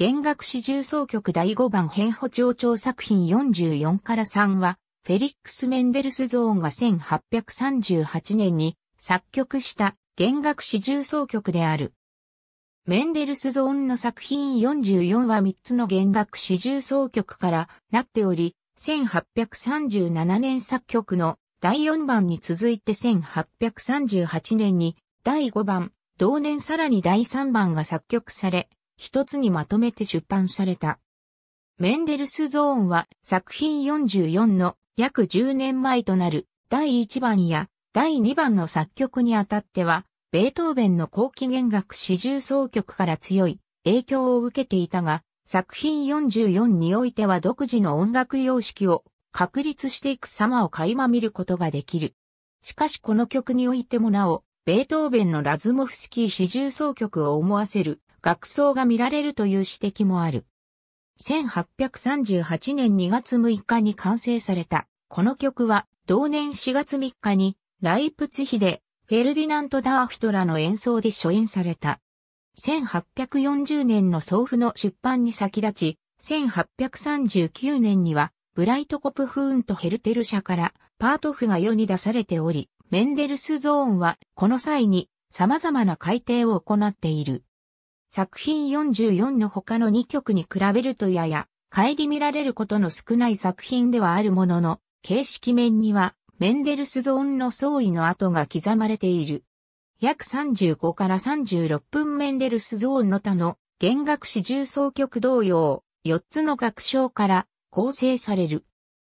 弦楽四重奏曲第5番変歩調調作品44から3は、フェリックス・メンデルスゾーンが1838年に作曲した弦楽四重奏曲である。メンデルスゾーンの作品44は3つの弦楽四重奏曲からなっており、1837年作曲の第4番に続いて1838年に第5番、同年さらに第3番が作曲され、一つにまとめて出版された。メンデルスゾーンは作品44の約10年前となる第1番や第2番の作曲にあたっては、ベートーベンの後期弦楽四重奏曲から強い影響を受けていたが、作品44においては独自の音楽様式を確立していく様を垣間見ることができる。しかしこの曲においてもなお、ベートーベンのラズモフスキー四重奏曲を思わせる学装が見られるという指摘もある。1838年2月6日に完成された、この曲は同年4月3日にライプツヒでフェルディナント・ダーフトラの演奏で初演された。1840年の送付の出版に先立ち、1839年にはブライトコプフーンとヘルテル社からパート譜が世に出されており、メンデルスゾーンはこの際に様々な改定を行っている。作品44の他の2曲に比べるとやや、帰り見られることの少ない作品ではあるものの、形式面には、メンデルスゾーンの創意の跡が刻まれている。約35から36分メンデルスゾーンの他の弦楽四重奏曲同様、4つの楽章から構成される。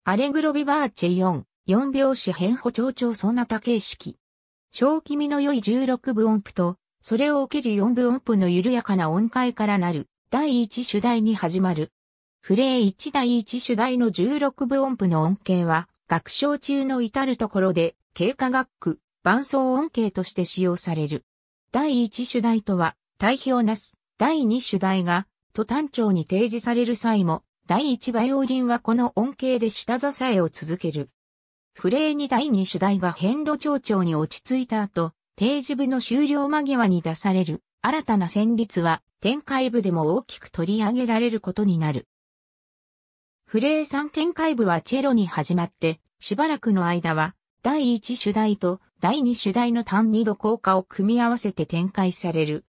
アレグロビバーチェ4、4拍子変歩調調ソナタ形式。小気味の良い16分音符とそれを受ける四分音符の緩やかな音階からなる第一主題に始まる。フレー1第一主題の16分音符の音形は、楽章中の至るところで、経過楽句、伴奏音形として使用される。第一主題とは、対比をなす、第二主題が、と単調に提示される際も、第一バイオリンはこの音形で下支えを続ける。フレー2第二主題が変路調調に落ち着いた後、定時部の終了間際に出される新たな戦律は展開部でも大きく取り上げられることになる。フレー3展開部はチェロに始まってしばらくの間は第一主題と第二主題の単二度効果を組み合わせて展開される。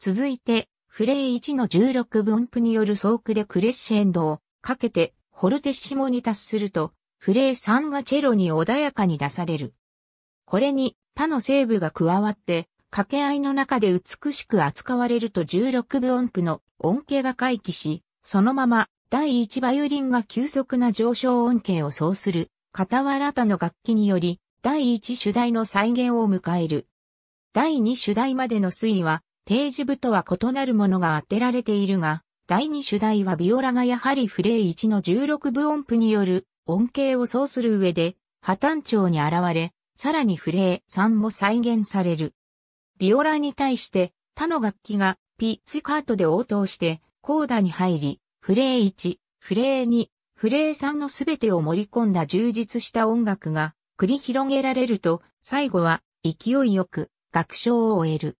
続いてフレー1の16分布によるークでクレッシェンドをかけてホルテッシモに達するとフレー3がチェロに穏やかに出される。これに他の西部が加わって、掛け合いの中で美しく扱われると16分音符の音形が回帰し、そのまま第1バイオリンが急速な上昇音形を奏する、傍ら他の楽器により、第1主題の再現を迎える。第2主題までの推移は、定時部とは異なるものが当てられているが、第2主題はビオラがやはりフレイ1の16分音符による音形を奏する上で、破綻調に現れ、さらにフレー3も再現される。ビオラに対して他の楽器がピッツカートで応答してコーダに入り、フレー1、フレー2、フレー3のすべてを盛り込んだ充実した音楽が繰り広げられると、最後は勢いよく楽章を終える。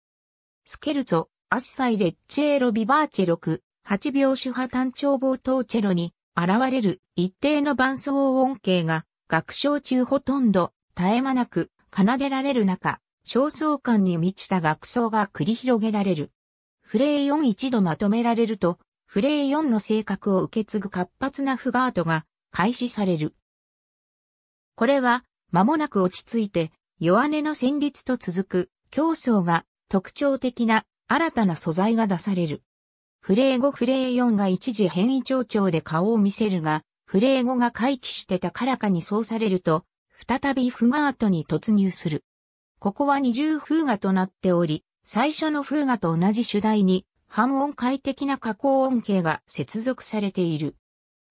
スケルツォ、アッサイレッチェーロビバーチェ6、8秒主派単調冒頭チェロに現れる一定の伴奏音形が楽章中ほとんど絶え間なく奏でられる中、焦燥感に満ちた学奏が繰り広げられる。フレー4一度まとめられると、フレー4の性格を受け継ぐ活発なフガートが開始される。これは、間もなく落ち着いて、弱音の旋律と続く、競争が特徴的な新たな素材が出される。フレー5フレー4が一時変異調調で顔を見せるが、フレー5が回帰して高らかにそうされると、再びフガートに突入する。ここは二重風画となっており、最初の風画と同じ主題に、半音階的な加工音形が接続されている。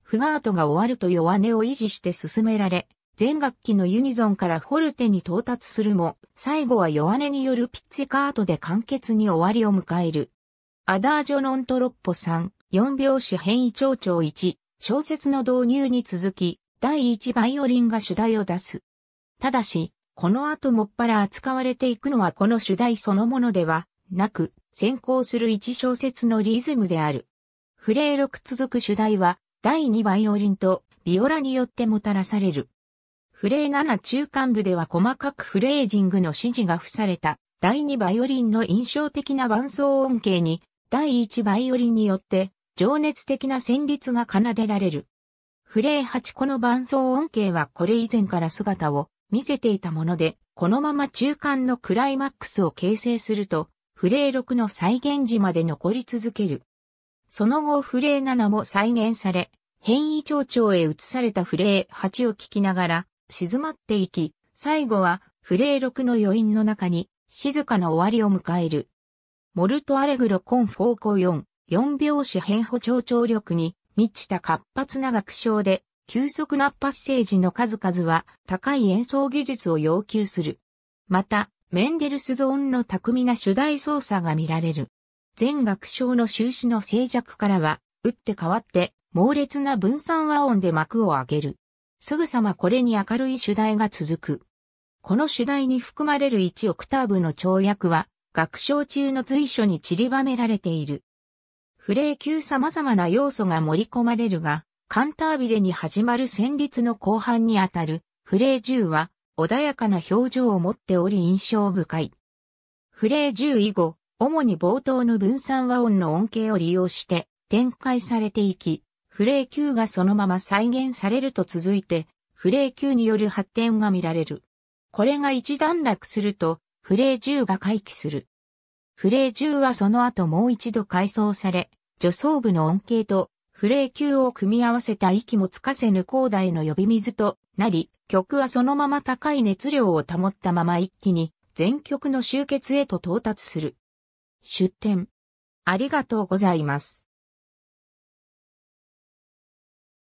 フガートが終わると弱音を維持して進められ、全楽器のユニゾンからフォルテに到達するも、最後は弱音によるピッツェカートで簡潔に終わりを迎える。アダージョノントロッポ3、4拍子変異蝶調1、小説の導入に続き、第1バイオリンが主題を出す。ただし、この後もっぱら扱われていくのはこの主題そのものではなく、先行する一小節のリズムである。フレー6続く主題は、第2バイオリンとビオラによってもたらされる。フレー7中間部では細かくフレージングの指示が付された第2バイオリンの印象的な伴奏音形に第1バイオリンによって情熱的な旋律が奏でられる。フレー8この伴奏音形はこれ以前から姿を見せていたもので、このまま中間のクライマックスを形成すると、フレー6の再現時まで残り続ける。その後フレー7も再現され、変異蝶調へ移されたフレー8を聞きながら、静まっていき、最後はフレー6の余韻の中に、静かな終わりを迎える。モルトアレグロコンフォーコ4、4拍子変歩調調力に、満ちた活発な楽章で、急速なパッセージの数々は高い演奏技術を要求する。また、メンデルスゾーンの巧みな主題操作が見られる。全楽章の終始の静寂からは、打って変わって猛烈な分散和音で幕を上げる。すぐさまこれに明るい主題が続く。この主題に含まれる1オクターブの跳躍は、楽章中の随所に散りばめられている。フレー級様々な要素が盛り込まれるが、カンタービレに始まる旋律の後半にあたるフレー10は穏やかな表情を持っており印象深い。フレー10以後、主に冒頭の分散和音の音形を利用して展開されていき、フレー9がそのまま再現されると続いて、フレー9による発展が見られる。これが一段落すると、フレー10が回帰する。フレー10はその後もう一度改装され、女装部の恩恵と、フレー級を組み合わせた息もつかせぬ高台の呼び水となり、曲はそのまま高い熱量を保ったまま一気に全曲の終結へと到達する。出展。ありがとうございます。